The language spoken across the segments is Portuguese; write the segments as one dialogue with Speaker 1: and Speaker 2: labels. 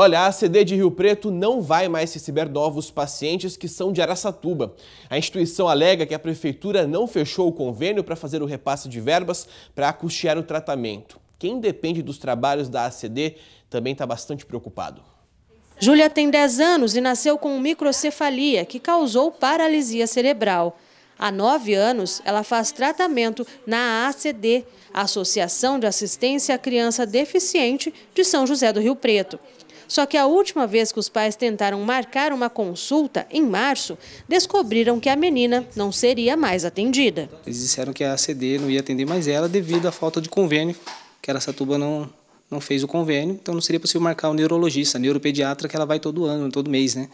Speaker 1: Olha, a ACD de Rio Preto não vai mais receber novos pacientes que são de Araçatuba. A instituição alega que a prefeitura não fechou o convênio para fazer o repasse de verbas para custear o tratamento. Quem depende dos trabalhos da ACD também está bastante preocupado.
Speaker 2: Júlia tem 10 anos e nasceu com microcefalia, que causou paralisia cerebral. Há nove anos, ela faz tratamento na ACD, Associação de Assistência à Criança Deficiente de São José do Rio Preto. Só que a última vez que os pais tentaram marcar uma consulta, em março, descobriram que a menina não seria mais atendida.
Speaker 3: Eles disseram que a CD não ia atender mais ela devido à falta de convênio, que Aracatuba não, não fez o convênio, então não seria possível marcar o neurologista, a neuropediatra, que ela vai todo ano, todo mês, né?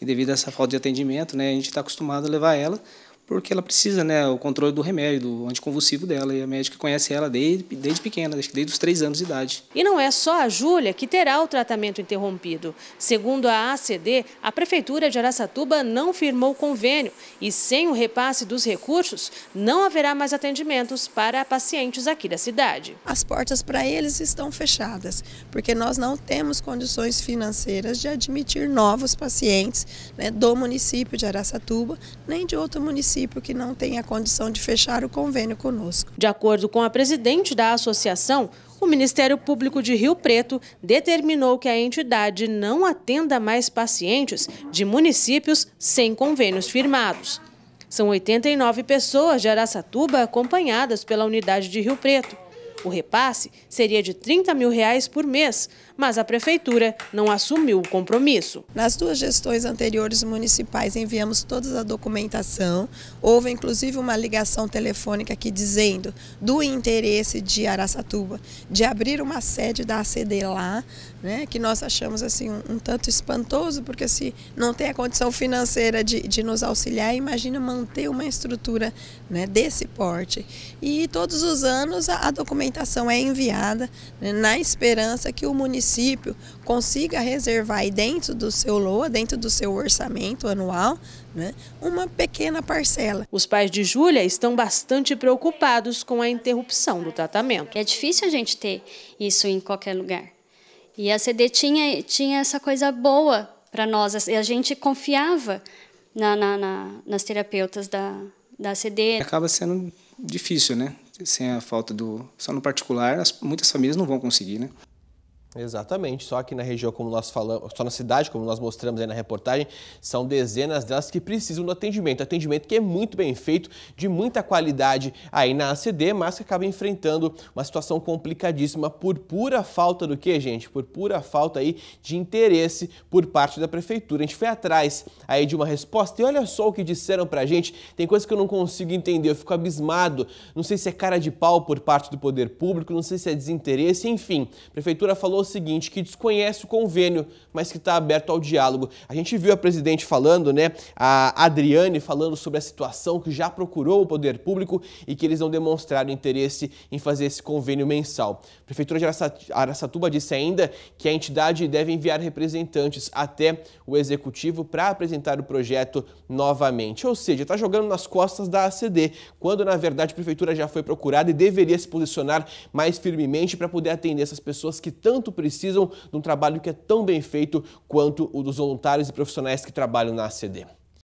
Speaker 3: E devido a essa falta de atendimento, né, a gente está acostumado a levar ela, porque ela precisa, né, o controle do remédio, do anticonvulsivo dela, e a médica conhece ela desde, desde pequena, desde os três anos de idade.
Speaker 2: E não é só a Júlia que terá o tratamento interrompido. Segundo a ACD, a Prefeitura de Araçatuba não firmou convênio e sem o repasse dos recursos, não haverá mais atendimentos para pacientes aqui
Speaker 4: da cidade. As portas para eles estão fechadas, porque nós não temos condições financeiras de admitir novos pacientes né, do município de Araçatuba, nem de outro município município que não tem a condição de fechar o convênio conosco. De acordo com a presidente
Speaker 2: da associação, o Ministério Público de Rio Preto determinou que a entidade não atenda mais pacientes de municípios sem convênios firmados. São 89 pessoas de Araçatuba acompanhadas pela unidade de Rio Preto. O repasse seria de 30 mil reais por mês, mas a Prefeitura não
Speaker 4: assumiu o compromisso. Nas duas gestões anteriores municipais enviamos toda a documentação, houve inclusive uma ligação telefônica aqui dizendo do interesse de Araçatuba de abrir uma sede da ACD lá, né, que nós achamos assim um, um tanto espantoso, porque se não tem a condição financeira de, de nos auxiliar, imagina manter uma estrutura né, desse porte. E todos os anos a, a documentação documentação é enviada né, na esperança que o município consiga reservar aí dentro do seu LOA, dentro do seu orçamento anual, né, uma pequena parcela. Os pais de Júlia estão bastante preocupados com a interrupção do
Speaker 2: tratamento. É difícil a gente ter isso em qualquer lugar. E a CD tinha, tinha essa coisa boa para nós, a gente confiava na, na, na, nas terapeutas da, da CD. Acaba
Speaker 3: sendo difícil, né? sem a falta do. Só no particular, as, muitas famílias não vão conseguir, né?
Speaker 1: Exatamente, só aqui na região, como nós falamos, só na cidade, como nós mostramos aí na reportagem, são dezenas delas que precisam do atendimento. Atendimento que é muito bem feito, de muita qualidade aí na ACD, mas que acaba enfrentando uma situação complicadíssima por pura falta do que, gente? Por pura falta aí de interesse por parte da prefeitura. A gente foi atrás aí de uma resposta e olha só o que disseram pra gente. Tem coisa que eu não consigo entender, eu fico abismado. Não sei se é cara de pau por parte do poder público, não sei se é desinteresse, enfim. A prefeitura falou falou o seguinte, que desconhece o convênio, mas que está aberto ao diálogo. A gente viu a presidente falando, né, a Adriane falando sobre a situação que já procurou o poder público e que eles não demonstraram interesse em fazer esse convênio mensal. A Prefeitura de Araçatuba disse ainda que a entidade deve enviar representantes até o executivo para apresentar o projeto novamente. Ou seja, está jogando nas costas da ACD, quando na verdade a prefeitura já foi procurada e deveria se posicionar mais firmemente para poder atender essas pessoas que tanto tanto precisam de um trabalho que é tão bem feito quanto o dos voluntários e profissionais que trabalham na ACD.